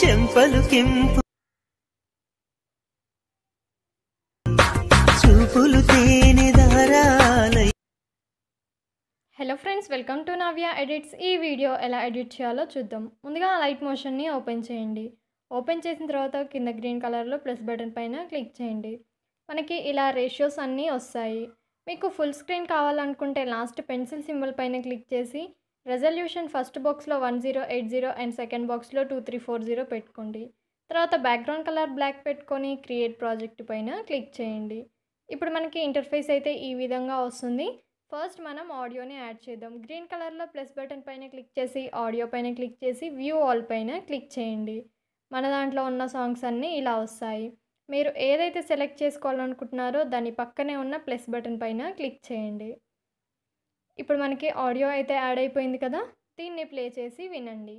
చెంపలు కెంపు చూపులు తేనె hello friends welcome to Navya edits ఈ వీడియో ఎలా ఎడిట్ చేయాలో చూద్దాం ముందుగా లైట్ మోషన్ని ఓపెన్ చేయండి ఓపెన్ చేసిన తర్వాత కింద గ్రీన్ కలర్లో ప్లస్ బటన్ పైన క్లిక్ చేయండి మనకి ఇలా రేషియోస్ అన్నీ వస్తాయి మీకు ఫుల్ స్క్రీన్ కావాలనుకుంటే లాస్ట్ పెన్సిల్ సింబల్ పైన క్లిక్ చేసి రెజల్యూషన్ ఫస్ట్ బాక్స్లో one zero eight zero and second బాక్స్లో టూ త్రీ ఫోర్ జీరో పెట్టుకోండి తర్వాత బ్యాక్గ్రౌండ్ కలర్ బ్లాక్ పెట్టుకొని క్రియేట్ ప్రాజెక్ట్ పైన క్లిక్ చేయండి ఇప్పుడు మనకి ఇంటర్ఫేస్ అయితే ఈ విధంగా వస్తుంది ఫస్ట్ మనం ఆడియోని యాడ్ చేద్దాం గ్రీన్ కలర్లో ప్లస్ బటన్ పైన క్లిక్ చేసి ఆడియో పైన క్లిక్ చేసి వ్యూ ఆల్ పైన క్లిక్ చేయండి మన దాంట్లో ఉన్న సాంగ్స్ అన్నీ ఇలా వస్తాయి మీరు ఏదైతే సెలెక్ట్ చేసుకోవాలనుకుంటున్నారో దాని పక్కనే ఉన్న ప్లస్ బటన్ పైన క్లిక్ చేయండి ఇప్పుడు మనకి ఆడియో అయితే యాడ్ అయిపోయింది కదా దీన్ని ప్లే చేసి వినండి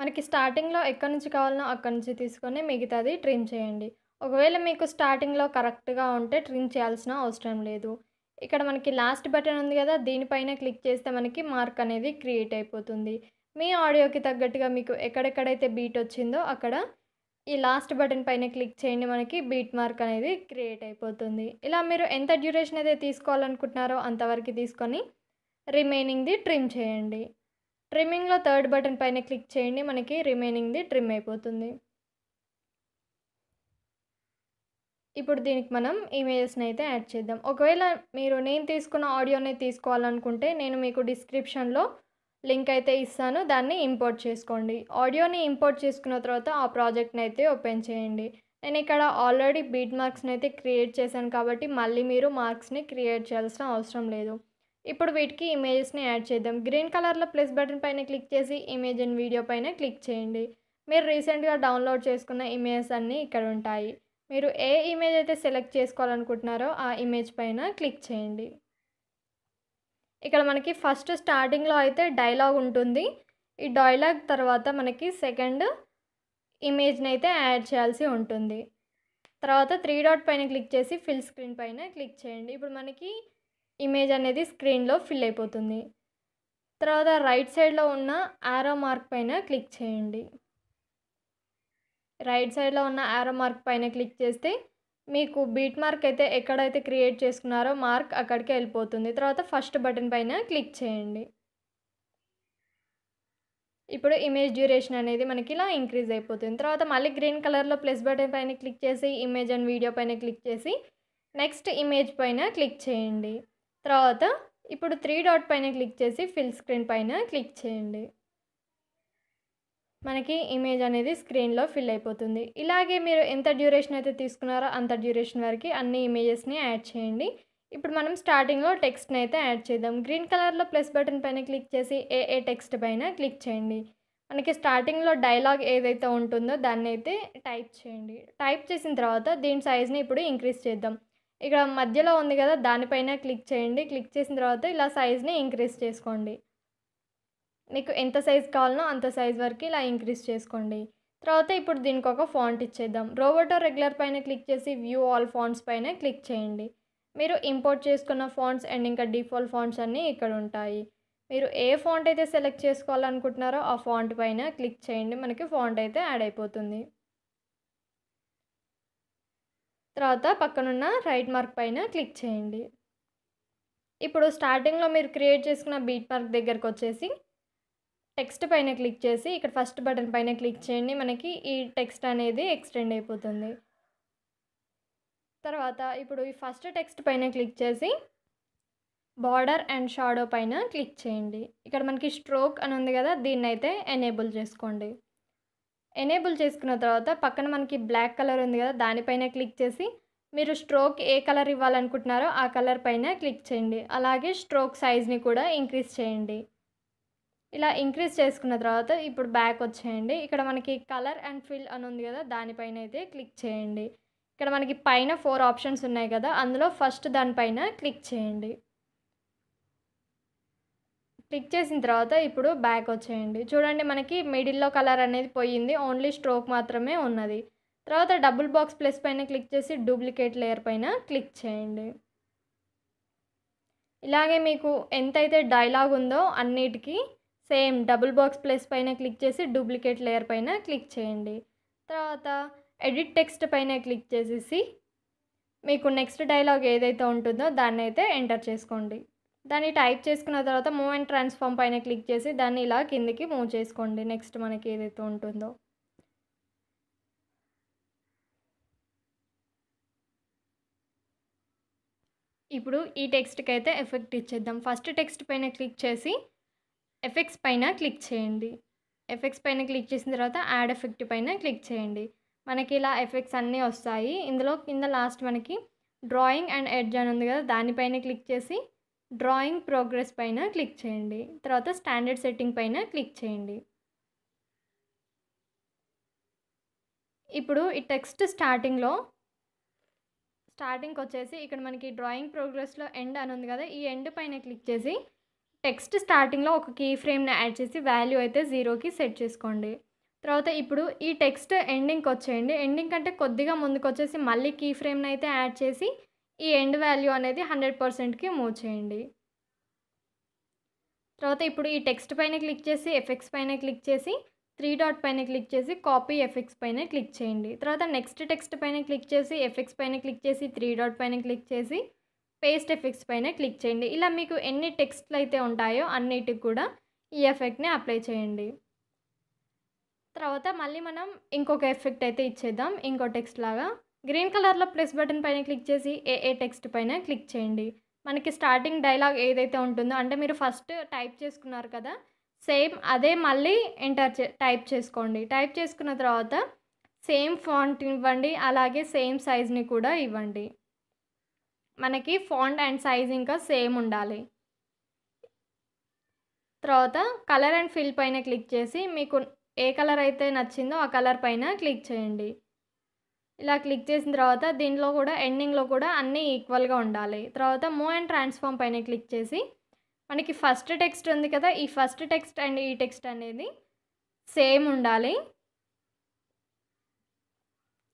మనకి స్టార్టింగ్లో ఎక్కడి నుంచి కావాలనో అక్కడి నుంచి తీసుకొని మిగతాది ట్రిమ్ చేయండి ఒకవేళ మీకు స్టార్టింగ్లో కరెక్ట్గా ఉంటే ట్రిమ్ చేయాల్సిన అవసరం లేదు ఇక్కడ మనకి లాస్ట్ బటన్ ఉంది కదా దీనిపైన క్లిక్ చేస్తే మనకి మార్క్ అనేది క్రియేట్ అయిపోతుంది మీ ఆడియోకి తగ్గట్టుగా మీకు ఎక్కడెక్కడైతే బీట్ వచ్చిందో అక్కడ ఈ లాస్ట్ బటన్ పైన క్లిక్ చేయండి మనకి బీట్ మార్క్ అనేది క్రియేట్ అయిపోతుంది ఇలా మీరు ఎంత డ్యూరేషన్ అయితే తీసుకోవాలనుకుంటున్నారో అంతవరకు తీసుకొని రిమైనింగ్ది ట్రిమ్ చేయండి ట్రిమ్మింగ్లో థర్డ్ బటన్ పైన క్లిక్ చేయండి మనకి రిమైనింగ్ది ట్రిమ్ అయిపోతుంది ఇప్పుడు దీనికి మనం ఇమేజెస్ని అయితే యాడ్ చేద్దాం ఒకవేళ మీరు నేను తీసుకున్న ఆడియోని తీసుకోవాలనుకుంటే నేను మీకు డిస్క్రిప్షన్లో లింక్ అయితే ఇస్తాను దాన్ని ఇంపోర్ట్ చేసుకోండి ఆడియోని ఇంపోర్ట్ చేసుకున్న తర్వాత ఆ ప్రాజెక్ట్ని అయితే ఓపెన్ చేయండి నేను ఇక్కడ ఆల్రెడీ బీట్ మార్క్స్ని అయితే క్రియేట్ చేశాను కాబట్టి మళ్ళీ మీరు మార్క్స్ని క్రియేట్ చేయాల్సిన అవసరం లేదు ఇప్పుడు వీటికి ఇమేజెస్ని యాడ్ చేద్దాం గ్రీన్ కలర్లో ప్లస్ బటన్ పైన క్లిక్ చేసి ఇమేజ్ అండ్ వీడియో పైన క్లిక్ చేయండి మీరు రీసెంట్గా డౌన్లోడ్ చేసుకున్న ఇమేజెస్ అన్నీ ఇక్కడ ఉంటాయి మీరు ఏ ఇమేజ్ అయితే సెలెక్ట్ చేసుకోవాలనుకుంటున్నారో ఆ ఇమేజ్ పైన క్లిక్ చేయండి ఇక్కడ మనకి ఫస్ట్ స్టార్టింగ్లో అయితే డైలాగ్ ఉంటుంది ఈ డైలాగ్ తర్వాత మనకి సెకండ్ ఇమేజ్ని అయితే యాడ్ చేయాల్సి ఉంటుంది తర్వాత త్రీ డాట్ పైన క్లిక్ చేసి ఫిల్ స్క్రీన్ పైన క్లిక్ చేయండి ఇప్పుడు మనకి ఇమేజ్ అనేది స్క్రీన్లో ఫిల్ అయిపోతుంది తర్వాత రైట్ సైడ్లో ఉన్న యారో మార్క్ పైన క్లిక్ చేయండి రైట్ సైడ్లో ఉన్న యారో మార్క్ పైన క్లిక్ చేస్తే మీకు బీట్ మార్క్ అయితే ఎక్కడైతే క్రియేట్ చేసుకున్నారో మార్క్ అక్కడికి వెళ్ళిపోతుంది తర్వాత ఫస్ట్ బటన్ పైన క్లిక్ చేయండి ఇప్పుడు ఇమేజ్ డ్యూరేషన్ అనేది మనకి ఇలా ఇంక్రీజ్ అయిపోతుంది తర్వాత మళ్ళీ గ్రీన్ కలర్లో ప్లస్ బటన్ పైన క్లిక్ చేసి ఇమేజ్ అండ్ వీడియో పైన క్లిక్ చేసి నెక్స్ట్ ఇమేజ్ పైన క్లిక్ చేయండి తర్వాత ఇప్పుడు త్రీ డాట్ పైన క్లిక్ చేసి ఫిల్ స్క్రీన్ పైన క్లిక్ చేయండి మనకి ఇమేజ్ అనేది స్క్రీన్లో ఫిల్ అయిపోతుంది ఇలాగే మీరు ఎంత డ్యూరేషన్ అయితే తీసుకున్నారో అంత డ్యూరేషన్ వరకు అన్ని ఇమేజెస్ని యాడ్ చేయండి ఇప్పుడు మనం స్టార్టింగ్లో టెక్స్ట్ని అయితే యాడ్ చేద్దాం గ్రీన్ కలర్లో ప్లస్ బటన్ పైన క్లిక్ చేసి ఏ ఏ టెక్స్ట్ పైన క్లిక్ చేయండి మనకి స్టార్టింగ్లో డైలాగ్ ఏదైతే ఉంటుందో దాన్ని అయితే టైప్ చేయండి టైప్ చేసిన తర్వాత దీని సైజ్ని ఇప్పుడు ఇంక్రీజ్ చేద్దాం ఇక్కడ మధ్యలో ఉంది కదా దానిపైన క్లిక్ చేయండి క్లిక్ చేసిన తర్వాత ఇలా సైజ్ని ఇంక్రీజ్ చేసుకోండి మీకు ఎంత సైజ్ కావాలనో అంత సైజ్ వరకు ఇలా ఇంక్రీజ్ చేసుకోండి తర్వాత ఇప్పుడు దీనికి ఒక ఫాంట్ ఇచ్చేద్దాం రోబోటో రెగ్యులర్ పైన క్లిక్ చేసి వ్యూ ఆల్ ఫాంట్స్ పైన క్లిక్ చేయండి మీరు ఇంపోర్ట్ చేసుకున్న ఫాంట్స్ అండ్ ఇంకా డిఫాల్ట్ ఫాంట్స్ అన్నీ ఇక్కడ ఉంటాయి మీరు ఏ ఫాంట్ అయితే సెలెక్ట్ చేసుకోవాలనుకుంటున్నారో ఆ ఫాంట్ పైన క్లిక్ చేయండి మనకి ఫాంట్ అయితే యాడ్ అయిపోతుంది తర్వాత పక్కనున్న రైట్ మార్క్ పైన క్లిక్ చేయండి ఇప్పుడు స్టార్టింగ్లో మీరు క్రియేట్ చేసుకున్న బీట్ మార్క్ దగ్గరకు వచ్చేసి టెక్స్ట్ పైన క్లిక్ చేసి ఇక్కడ ఫస్ట్ బటన్ పైన క్లిక్ చేయండి మనకి ఈ టెక్స్ట్ అనేది ఎక్స్టెండ్ అయిపోతుంది తర్వాత ఇప్పుడు ఈ ఫస్ట్ టెక్స్ట్ పైన క్లిక్ చేసి బార్డర్ అండ్ షాడో పైన క్లిక్ చేయండి ఇక్కడ మనకి స్ట్రోక్ అని ఉంది కదా దీన్ని అయితే ఎనేబుల్ చేసుకోండి ఎనేబుల్ చేసుకున్న తర్వాత పక్కన మనకి బ్లాక్ కలర్ ఉంది కదా దానిపైన క్లిక్ చేసి మీరు స్ట్రోక్ ఏ కలర్ ఇవ్వాలనుకుంటున్నారో ఆ కలర్ పైన క్లిక్ చేయండి అలాగే స్ట్రోక్ సైజ్ని కూడా ఇంక్రీజ్ చేయండి ఇలా ఇంక్రీజ్ చేసుకున్న తర్వాత ఇప్పుడు బ్యాక్ వచ్చేయండి ఇక్కడ మనకి కలర్ అండ్ ఫిల్ అని ఉంది కదా దానిపైన అయితే క్లిక్ చేయండి ఇక్కడ మనకి పైన ఫోర్ ఆప్షన్స్ ఉన్నాయి కదా అందులో ఫస్ట్ దానిపైన క్లిక్ చేయండి క్లిక్ చేసిన తర్వాత ఇప్పుడు బ్యాక్ వచ్చేయండి చూడండి మనకి మిడిల్లో కలర్ అనేది పోయింది ఓన్లీ స్ట్రోక్ మాత్రమే ఉన్నది తర్వాత డబుల్ బాక్స్ ప్లస్ పైన క్లిక్ చేసి డూప్లికేట్ లేయర్ పైన క్లిక్ చేయండి ఇలాగే మీకు ఎంతైతే డైలాగ్ ఉందో అన్నిటికీ సేమ్ డబుల్ బాక్స్ ప్లస్ పైన క్లిక్ చేసి డూప్లికేట్ లేయర్ పైన క్లిక్ చేయండి తర్వాత ఎడిట్ టెక్స్ట్ పైన క్లిక్ చేసేసి మీకు నెక్స్ట్ డైలాగ్ ఏదైతే ఉంటుందో దాన్ని అయితే ఎంటర్ చేసుకోండి దాన్ని టైప్ చేసుకున్న తర్వాత మూవ్ అండ్ ట్రాన్స్ఫామ్ పైన క్లిక్ చేసి దాన్ని ఇలా కిందికి మూవ్ చేసుకోండి నెక్స్ట్ మనకి ఏదైతే ఉంటుందో ఇప్పుడు ఈ టెక్స్ట్కి అయితే ఎఫెక్ట్ ఇచ్చేద్దాం ఫస్ట్ టెక్స్ట్ పైన క్లిక్ చేసి ఎఫెక్ట్స్ పైన క్లిక్ చేయండి ఎఫెక్ట్స్ పైన క్లిక్ చేసిన తర్వాత యాడ్ ఎఫెక్ట్ పైన క్లిక్ చేయండి మనకి ఇలా ఎఫెక్ట్స్ అన్నీ వస్తాయి ఇందులో కింద లాస్ట్ మనకి డ్రాయింగ్ అండ్ ఎడ్జ్ అని ఉంది కదా దానిపైన క్లిక్ చేసి డ్రాయింగ్ ప్రోగ్రెస్ పైన క్లిక్ చేయండి తర్వాత స్టాండర్డ్ సెట్టింగ్ పైన క్లిక్ చేయండి ఇప్పుడు ఈ టెక్స్ట్ స్టార్టింగ్లో స్టార్టింగ్కి వచ్చేసి ఇక్కడ మనకి డ్రాయింగ్ ప్రోగ్రెస్లో ఎండ్ అని ఉంది కదా ఈ ఎండ్ పైన క్లిక్ చేసి టెక్స్ట్ స్టార్టింగ్లో ఒక కీ ఫ్రేమ్ని యాడ్ చేసి వాల్యూ అయితే జీరోకి సెట్ చేసుకోండి తర్వాత ఇప్పుడు ఈ టెక్స్ట్ ఎండింగ్కి వచ్చేయండి ఎండింగ్ కంటే కొద్దిగా ముందుకు వచ్చేసి మళ్ళీ కీ ఫ్రేమ్ని అయితే యాడ్ చేసి ఈ ఎండ్ వాల్యూ అనేది హండ్రెడ్ పర్సెంట్కి మూవ్ చేయండి తర్వాత ఇప్పుడు ఈ టెక్స్ట్ పైన క్లిక్ చేసి ఎఫెక్ట్స్ పైన క్లిక్ చేసి త్రీ డాట్ పైన క్లిక్ చేసి కాపీ ఎఫెక్ట్స్ పైన క్లిక్ చేయండి తర్వాత నెక్స్ట్ టెక్స్ట్ పైన క్లిక్ చేసి ఎఫెక్ట్స్ పైన క్లిక్ చేసి త్రీ డాట్ పైన క్లిక్ చేసి పేస్ట్ ఎఫెక్ట్స్ పైన క్లిక్ చేయండి ఇలా మీకు ఎన్ని టెక్స్ట్లు అయితే ఉంటాయో అన్నిటికి కూడా ఈ ఎఫెక్ట్ని అప్లై చేయండి తర్వాత మళ్ళీ మనం ఇంకొక ఎఫెక్ట్ అయితే ఇచ్చేద్దాం ఇంకో టెక్స్ట్ లాగా గ్రీన్ కలర్లో ప్లస్ బటన్ పైన క్లిక్ చేసి ఏ ఏ టెక్స్ట్ పైన క్లిక్ చేయండి మనకి స్టార్టింగ్ డైలాగ్ ఏదైతే ఉంటుందో అంటే మీరు ఫస్ట్ టైప్ చేసుకున్నారు కదా సేమ్ అదే మళ్ళీ ఎంటర్ చే టైప్ చేసుకోండి టైప్ చేసుకున్న తర్వాత సేమ్ ఫాంట్ ఇవ్వండి అలాగే సేమ్ సైజ్ని కూడా ఇవ్వండి మనకి ఫాంట్ అండ్ సైజ్ ఇంకా సేమ్ ఉండాలి తర్వాత కలర్ అండ్ ఫిల్ పైన క్లిక్ చేసి మీకు ఏ కలర్ అయితే నచ్చిందో ఆ కలర్ పైన క్లిక్ చేయండి ఇలా క్లిక్ చేసిన తర్వాత దీనిలో కూడా ఎండింగ్లో కూడా అన్నీ ఈక్వల్గా ఉండాలి తర్వాత మూవ్ అండ్ ట్రాన్స్ఫామ్ పైన క్లిక్ చేసి మనకి ఫస్ట్ టెక్స్ట్ ఉంది కదా ఈ ఫస్ట్ టెక్స్ట్ అండ్ ఈ టెక్స్ట్ అనేది సేమ్ ఉండాలి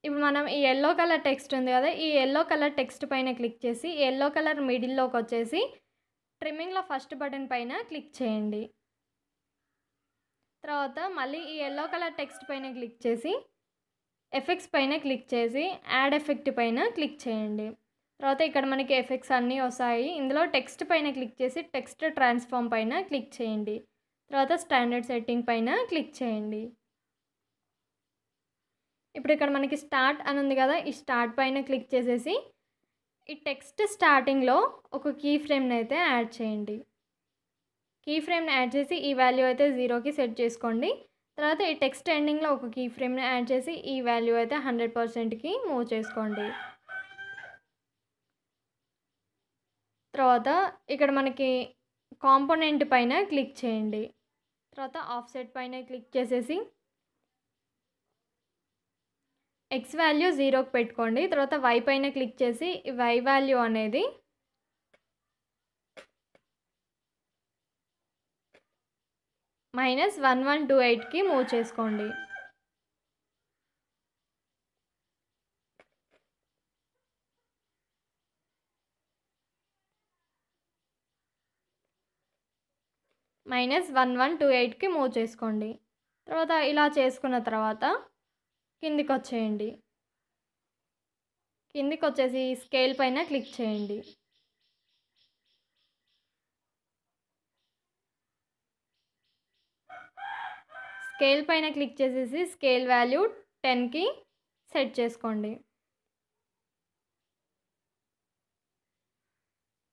ఇప్పుడు మనం ఈ ఎల్లో కలర్ టెక్స్ట్ ఉంది కదా ఈ ఎల్లో కలర్ టెక్స్ట్ పైన క్లిక్ చేసి ఎల్లో కలర్ మిడిల్లోకి వచ్చేసి ట్రిమ్మింగ్లో ఫస్ట్ బటన్ పైన క్లిక్ చేయండి తర్వాత మళ్ళీ ఈ ఎల్లో కలర్ టెక్స్ట్ పైన క్లిక్ చేసి ఎఫెక్ట్స్ పైన క్లిక్ చేసి యాడ్ ఎఫెక్ట్ పైన క్లిక్ చేయండి తర్వాత ఇక్కడ మనకి ఎఫెక్ట్స్ అన్నీ వస్తాయి ఇందులో టెక్స్ట్ పైన క్లిక్ చేసి టెక్స్ట్ ట్రాన్స్ఫామ్ పైన క్లిక్ చేయండి తర్వాత స్టాండర్డ్ సెట్టింగ్ పైన క్లిక్ చేయండి ఇప్పుడు ఇక్కడ మనకి స్టార్ట్ అని ఉంది కదా ఈ స్టార్ట్ పైన క్లిక్ చేసేసి ఈ టెక్స్ట్ స్టార్టింగ్లో ఒక కీ ఫ్రేమ్ని అయితే యాడ్ చేయండి కీ ఫ్రేమ్ని యాడ్ చేసి ఈ వాల్యూ అయితే జీరోకి సెట్ చేసుకోండి తర్వాత ఈ టెక్స్ట్ ఎండింగ్లో ఒక కీ ఫ్రేమ్ని యాడ్ చేసి ఈ వాల్యూ అయితే హండ్రెడ్ పర్సెంట్కి మూవ్ చేసుకోండి తర్వాత ఇక్కడ మనకి కాంపోనెంట్ పైన క్లిక్ చేయండి తర్వాత ఆఫ్సెట్ పైన క్లిక్ చేసేసి ఎక్స్ వాల్యూ జీరోకి పెట్టుకోండి తర్వాత వై పైన క్లిక్ చేసి వై వాల్యూ అనేది మైనస్ వన్ వన్ టూ ఎయిట్కి మూవ్ చేసుకోండి మైనస్ వన్ వన్ టూ ఎయిట్కి మూవ్ చేసుకోండి తర్వాత ఇలా చేసుకున్న తర్వాత కిందికి వచ్చేయండి కిందికి వచ్చేసి స్కేల్ పైన క్లిక్ చేయండి స్కేల్ పైన క్లిక్ చేసేసి స్కేల్ వాల్యూ టెన్కి సెట్ చేసుకోండి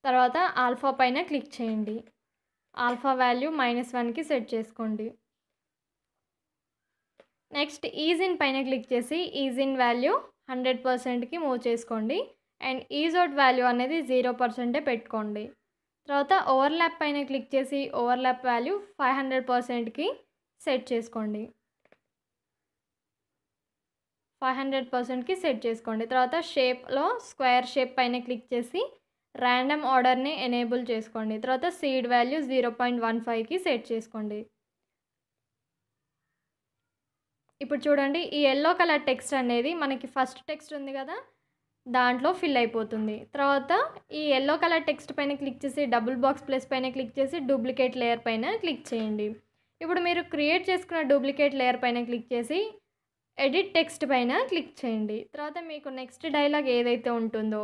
తర్వాత ఆల్ఫా పైన క్లిక్ చేయండి ఆల్ఫా వాల్యూ మైనస్ వన్కి సెట్ చేసుకోండి నెక్స్ట్ ఈజిన్ పైన క్లిక్ చేసి ఈజిన్ వాల్యూ హండ్రెడ్ పర్సెంట్కి మూవ్ చేసుకోండి అండ్ ఈజ్ అవుట్ వాల్యూ అనేది జీరో పర్సెంటే పెట్టుకోండి తర్వాత ఓవర్లాప్ పైన క్లిక్ చేసి ఓవర్లాప్ వాల్యూ ఫైవ్ హండ్రెడ్ పర్సెంట్కి సెట్ చేసుకోండి ఫైవ్ హండ్రెడ్ పర్సెంట్కి సెట్ చేసుకోండి తర్వాత షేప్లో స్క్వేర్ షేప్ పైన క్లిక్ చేసి ర్యాండమ్ ఆర్డర్ని ఎనేబుల్ చేసుకోండి తర్వాత seed value zero point one ఫైవ్కి సెట్ చేసుకోండి ఇప్పుడు చూడండి ఈ ఎల్లో కలర్ టెక్స్ట్ అనేది మనకి ఫస్ట్ టెక్స్ట్ ఉంది కదా దాంట్లో ఫిల్ అయిపోతుంది తర్వాత ఈ ఎల్లో కలర్ టెక్స్ట్ పైన క్లిక్ చేసి డబుల్ బాక్స్ ప్లస్ పైన క్లిక్ చేసి డూప్లికేట్ లేయర్ పైన క్లిక్ చేయండి ఇప్పుడు మీరు క్రియేట్ చేసుకున్న డూప్లికేట్ లేయర్ పైన క్లిక్ చేసి ఎడిట్ టెక్స్ట్ పైన క్లిక్ చేయండి తర్వాత మీకు నెక్స్ట్ డైలాగ్ ఏదైతే ఉంటుందో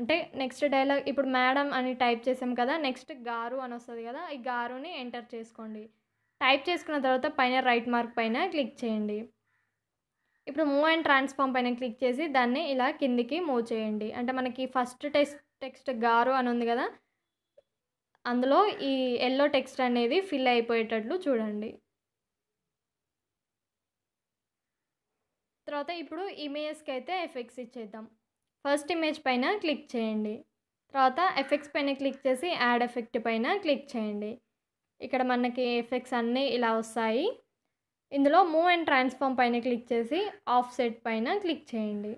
అంటే నెక్స్ట్ డైలాగ్ ఇప్పుడు మేడం అని టైప్ చేసాం కదా నెక్స్ట్ గారు అని వస్తుంది కదా ఈ గారుని ఎంటర్ చేసుకోండి టైప్ చేసుకున్న తర్వాత పైన రైట్ మార్క్ పైన క్లిక్ చేయండి ఇప్పుడు మూవ్ అండ్ ట్రాన్స్ఫామ్ పైన క్లిక్ చేసి దాన్ని ఇలా కిందికి మూవ్ చేయండి అంటే మనకి ఫస్ట్ టెక్స్ట్ టెక్స్ట్ గారు అని ఉంది కదా అందులో ఈ ఎల్లో టెక్స్ట్ అనేది ఫిల్ అయిపోయేటట్లు చూడండి తర్వాత ఇప్పుడు ఇమేజెస్కి అయితే ఎఫెక్ట్స్ ఇచ్చేద్దాం ఫస్ట్ ఇమేజ్ పైన క్లిక్ చేయండి తర్వాత ఎఫెక్ట్స్ పైన క్లిక్ చేసి యాడ్ ఎఫెక్ట్ పైన క్లిక్ చేయండి ఇక్కడ మనకి ఎఫెక్ట్స్ అన్నీ ఇలా వస్తాయి ఇందులో మూవ్ అండ్ ట్రాన్స్ఫామ్ పైన క్లిక్ చేసి ఆఫ్ సెట్ పైన క్లిక్ చేయండి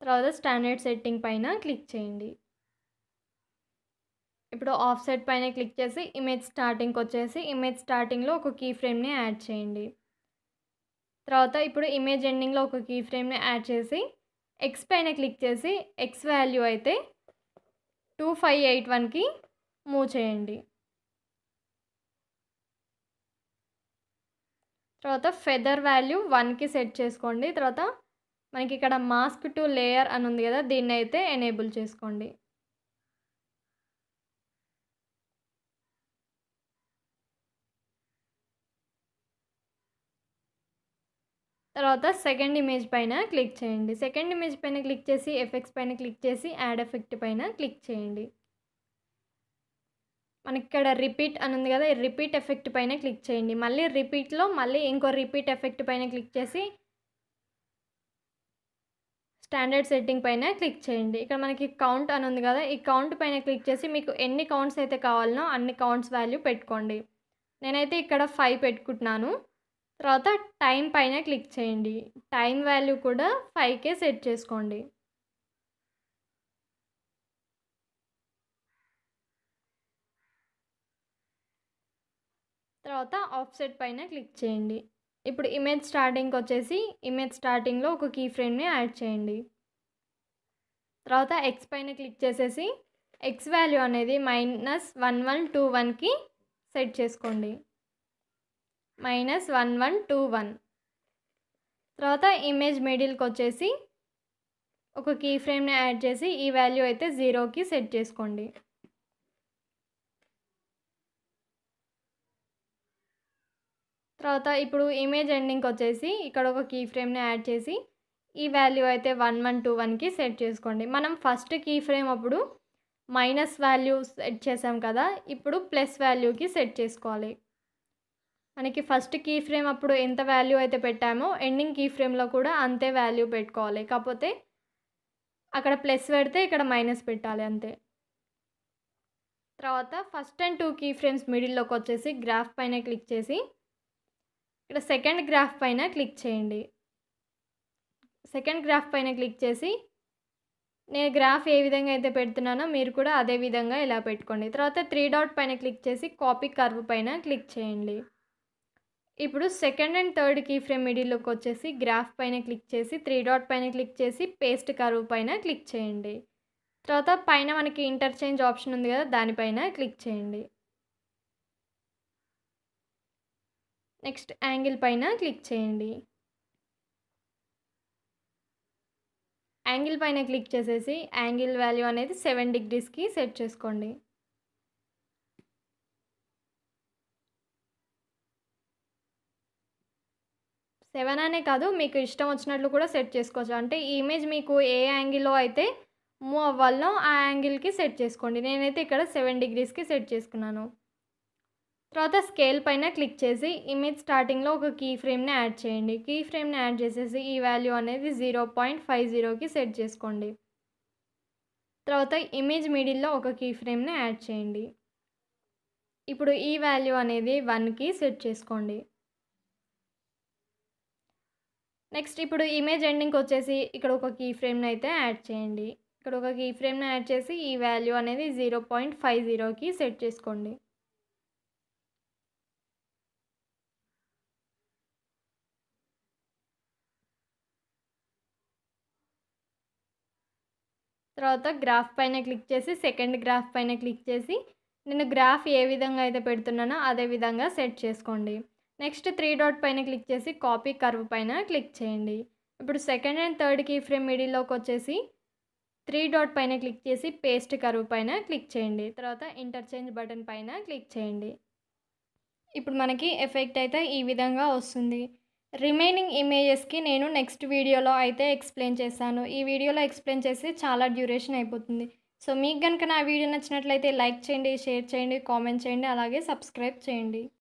తర్వాత స్టాండర్డ్ సెట్టింగ్ పైన క్లిక్ చేయండి ఇప్పుడు ఆఫ్ సెట్ పైన క్లిక్ చేసి ఇమేజ్ స్టార్టింగ్కి వచ్చేసి ఇమేజ్ స్టార్టింగ్లో ఒక కీ ఫ్రేమ్ని యాడ్ చేయండి తర్వాత ఇప్పుడు ఇమేజ్ ఎండింగ్లో ఒక కీ ఫ్రేమ్ని యాడ్ చేసి ఎక్స్ పైన క్లిక్ చేసి ఎక్స్ వాల్యూ అయితే టూ ఫైవ్ ఎయిట్ వన్కి మూవ్ చేయండి తర్వాత ఫెదర్ వాల్యూ వన్కి సెట్ చేసుకోండి తర్వాత మనకి ఇక్కడ మాస్క్ టు లేయర్ అని ఉంది కదా దీన్ని అయితే ఎనేబుల్ చేసుకోండి తర్వాత సెకండ్ ఇమేజ్ పైన క్లిక్ చేయండి సెకండ్ ఇమేజ్ పైన క్లిక్ చేసి ఎఫెక్ట్స్ పైన క్లిక్ చేసి యాడ్ ఎఫెక్ట్ పైన క్లిక్ చేయండి మనకి ఇక్కడ రిపీట్ అని ఉంది కదా రిపీట్ ఎఫెక్ట్ పైన క్లిక్ చేయండి మళ్ళీ రిపీట్లో మళ్ళీ ఇంకో రిపీట్ ఎఫెక్ట్ పైన క్లిక్ చేసి స్టాండర్డ్ సెట్టింగ్ పైన క్లిక్ చేయండి ఇక్కడ మనకి కౌంట్ అని ఉంది కదా ఈ కౌంట్ పైన క్లిక్ చేసి మీకు ఎన్ని కౌంట్స్ అయితే కావాలనో అన్ని కౌంట్స్ వాల్యూ పెట్టుకోండి నేనైతే ఇక్కడ ఫైవ్ పెట్టుకుంటున్నాను తర్వాత టైం పైన క్లిక్ చేయండి టైం వాల్యూ కూడా ఫైవ్కే సెట్ చేసుకోండి తర్వాత ఆఫ్సెట్ పైన క్లిక్ చేయండి ఇప్పుడు ఇమేజ్ స్టార్టింగ్కి వచ్చేసి ఇమేజ్ స్టార్టింగ్లో ఒక కీ ఫ్రేమ్ని యాడ్ చేయండి తర్వాత ఎక్స్ పైన క్లిక్ చేసేసి ఎక్స్ వాల్యూ అనేది మైనస్ వన్ వన్ టూ వన్కి సెట్ చేసుకోండి minus one one two one తర్వాత ఇమేజ్ మిడిల్కి వచ్చేసి ఒక కీ ఫ్రేమ్ని యాడ్ చేసి ఈ వాల్యూ అయితే జీరోకి సెట్ చేసుకోండి తర్వాత ఇప్పుడు ఇమేజ్ ఎండింగ్కి వచ్చేసి ఇక్కడ ఒక కీ ఫ్రేమ్ని యాడ్ చేసి ఈ వాల్యూ అయితే వన్ వన్ టూ వన్కి సెట్ చేసుకోండి మనం ఫస్ట్ కీ ఫ్రేమ్ అప్పుడు మైనస్ వాల్యూ సెట్ చేసాం కదా ఇప్పుడు ప్లస్ వాల్యూకి సెట్ చేసుకోవాలి మనకి ఫస్ట్ కీ ఫ్రేమ్ అప్పుడు ఎంత వాల్యూ అయితే పెట్టామో ఎండింగ్ కీ ఫ్రేమ్లో కూడా అంతే వాల్యూ పెట్టుకోవాలి కాకపోతే అక్కడ ప్లస్ పెడితే ఇక్కడ మైనస్ పెట్టాలి అంతే తర్వాత first and two key frames మిడిల్లోకి వచ్చేసి గ్రాఫ్ పైన క్లిక్ చేసి ఇక్కడ సెకండ్ గ్రాఫ్ పైన క్లిక్ చేయండి సెకండ్ గ్రాఫ్ పైన క్లిక్ చేసి నేను గ్రాఫ్ ఏ విధంగా అయితే పెడుతున్నానో మీరు కూడా అదే విధంగా ఇలా పెట్టుకోండి తర్వాత త్రీ డాట్ పైన క్లిక్ చేసి కాపీ కర్వ్ పైన క్లిక్ చేయండి ఇప్పుడు second and third key frame మిడిల్లోకి వచ్చేసి గ్రాఫ్ పైన క్లిక్ చేసి త్రీ డాట్ పైన క్లిక్ చేసి పేస్ట్ కర్వ్ పైన క్లిక్ చేయండి తర్వాత పైన మనకి ఇంటర్చేంజ్ ఆప్షన్ ఉంది కదా దానిపైన క్లిక్ చేయండి నెక్స్ట్ యాంగిల్ పైన క్లిక్ చేయండి యాంగిల్ పైన క్లిక్ చేసేసి యాంగిల్ వాల్యూ అనేది సెవెన్ డిగ్రీస్కి సెట్ చేసుకోండి సెవెన్ అనే కాదు మీకు ఇష్టం వచ్చినట్లు కూడా సెట్ చేసుకోవచ్చు అంటే ఈ ఇమేజ్ మీకు ఏ యాంగిల్లో అయితే మూవ్ అవ్వాలో ఆ యాంగిల్కి సెట్ చేసుకోండి నేనైతే ఇక్కడ సెవెన్ డిగ్రీస్కి సెట్ చేసుకున్నాను తర్వాత స్కేల్ పైన క్లిక్ చేసి ఇమేజ్ స్టార్టింగ్లో ఒక కీ ఫ్రేమ్ని యాడ్ చేయండి కీ ఫ్రేమ్ని యాడ్ చేసేసి ఈ వాల్యూ అనేది జీరో పాయింట్ ఫైవ్ జీరోకి సెట్ చేసుకోండి తర్వాత ఇమేజ్ మిడిల్లో ఒక కీ ఫ్రేమ్ని యాడ్ చేయండి ఇప్పుడు ఈ వాల్యూ అనేది వన్కి సెట్ చేసుకోండి నెక్స్ట్ ఇప్పుడు ఇమేజ్ ఎండింగ్కి వచ్చేసి ఇక్కడ ఒక కీ ఫ్రేమ్ని అయితే యాడ్ చేయండి ఇక్కడ ఒక కీ ఫ్రేమ్ని యాడ్ చేసి ఈ వాల్యూ అనేది జీరో పాయింట్ ఫైవ్ జీరోకి సెట్ చేసుకోండి తర్వాత గ్రాఫ్ పైన క్లిక్ చేసి సెకండ్ గ్రాఫ్ పైన క్లిక్ చేసి నేను గ్రాఫ్ ఏ విధంగా అయితే పెడుతున్నానో అదే విధంగా సెట్ చేసుకోండి నెక్స్ట్ త్రీ డాట్ పైన క్లిక్ చేసి కాపీ కర్వ్ పైన క్లిక్ చేయండి ఇప్పుడు second and third key frame మిడిల్లోకి వచ్చేసి త్రీ డాట్ పైన క్లిక్ చేసి పేస్ట్ కరువు పైన క్లిక్ చేయండి తర్వాత ఇంటర్చేంజ్ బటన్ పైన క్లిక్ చేయండి ఇప్పుడు మనకి ఎఫెక్ట్ అయితే ఈ విధంగా వస్తుంది రిమైనింగ్ ఇమేజెస్కి నేను నెక్స్ట్ వీడియోలో అయితే ఎక్స్ప్లెయిన్ చేశాను ఈ వీడియోలో ఎక్స్ప్లెయిన్ చేసి చాలా డ్యూరేషన్ అయిపోతుంది సో మీకు కనుక నా వీడియో నచ్చినట్లయితే లైక్ చేయండి షేర్ చేయండి కామెంట్ చేయండి అలాగే సబ్స్క్రైబ్ చేయండి